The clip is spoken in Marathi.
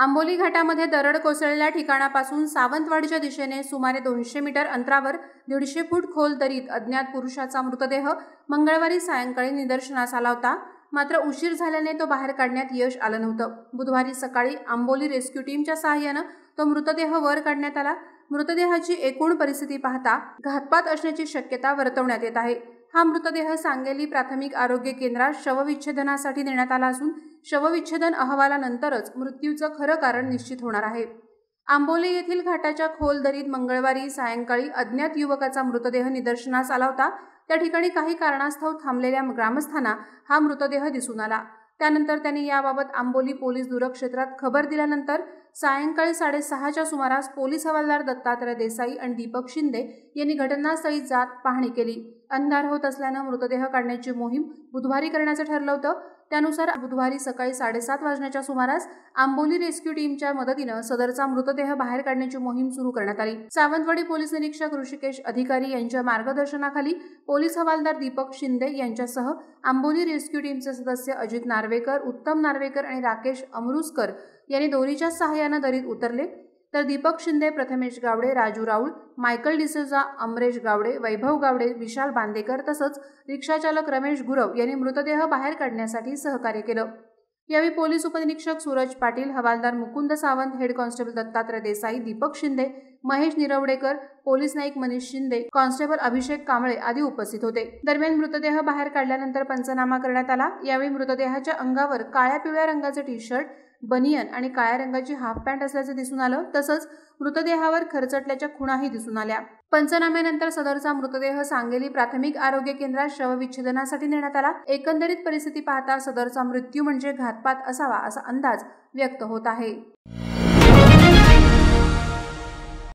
आंबोली घाटामध्ये दरड कोसळल्या ठिकाणापासून सावंतवाडीच्या दिशेने सुमारे दोनशे मीटर अंतरावर दीडशे फूट खोल दरीत अज्ञात पुरुषाचा मृतदेह मंगळवारी सायंकाळी निदर्शनास आला होता मात्र उशीर झाल्याने तो बाहेर काढण्यात यश आलं नव्हतं बुधवारी सकाळी आंबोली रेस्क्यू टीमच्या सहाय्यानं तो मृतदेह वर काढण्यात आला मृतदेहाची एकूण परिस्थिती पाहता घातपात असण्याची शक्यता वर्तवण्यात येत आहे हा मृतदेह सांगेली प्राथमिक आरोग्य केंद्रात शवविच्छेदनासाठी देण्यात आला असून शवविच्छेदन अहवालानंतरच मृत्यूचं खरं कारण निश्चित होणार आहे आंबोली येथील घाटाच्या खोल दरीत मंगळवारी सायंकाळी अज्ञात युवकाचा मृतदेह निदर्शनास आला होता त्या ठिकाणी काही कारणास्तव थांबलेल्या ग्रामस्थांना हा मृतदेह दिसून आला त्यानंतर त्यांनी याबाबत आंबोली पोलीस दूरक्षेत्रात खबर दिल्यानंतर सायंकाळी साडेसहाच्या सुमारास पोलीस हवालदार दत्तात्रय देसाई आणि दीपक शिंदे यांनी घटनास्थळी जात पाहणी केली अंधार होत असल्यानं मृतदेह काढण्याची मोहीम बुधवारी करण्याचं ठरलं होतं त्यानुसार बुधवारी सकाळी साडेसात वाजण्याच्या सुमारास आंबोली रेस्क्यू टीमच्या मदतीनं सदरचा मृतदेह बाहेर काढण्याची मोहीम सुरू करण्यात आली सावंतवाडी पोलीस निरीक्षक ऋषिकेश अधिकारी यांच्या मार्गदर्शनाखाली पोलीस हवालदार दीपक शिंदे यांच्यासह आंबोली रेस्क्यू टीमचे सदस्य अजित नार्वेकर उत्तम नार्वेकर आणि राकेश अमरुसकर यांनी दोरीच्या सहाय्यानं दरीत उतरले तर दीपक शिंदे प्रथमेश गावडे राजू राऊळ मायकल डिसेजा अमरेश गावडे वैभव गावडे विशाल बांदेकर तसंच रिक्षाचालक रमेश गुरव यांनी मृतदेह बाहेर काढण्यासाठी सहकार्य केलं यावेळी पोलीस उपनिरीक्षक सूरज पाटील हवालदार Mukund Sawant head constable Dattatray Desai Deepak Shinde Mahesh Nirwadekar police नाईक मनीष शिंदे कॉन्स्टेबल अभिषेक कांबळे आदी उपस्थित होते दरम्यान मृतदेह बाहेर काढल्यानंतर पंचनामा करण्यात आला यावेळी मृतदेहाच्या अंगावर काळ्या पिवळ्या रंगाचे टी शर्ट बनियन आणि काळ्या रंगाची हाफ पॅन्ट असल्याचे दिसून आलं तसंच मृतदेहावर खरचटल्याच्या खुणाही दिसून आल्या पंचनाम्यानंतर सदरचा मृतदेह सांगेली प्राथमिक आरोग्य केंद्रात शवविच्छेदनासाठी नेण्यात आला एकंदरीत परिस्थिती पाहता सदरचा मृत्यू म्हणजे घातपात असावा असा अंदाज व्यक्त होत आहे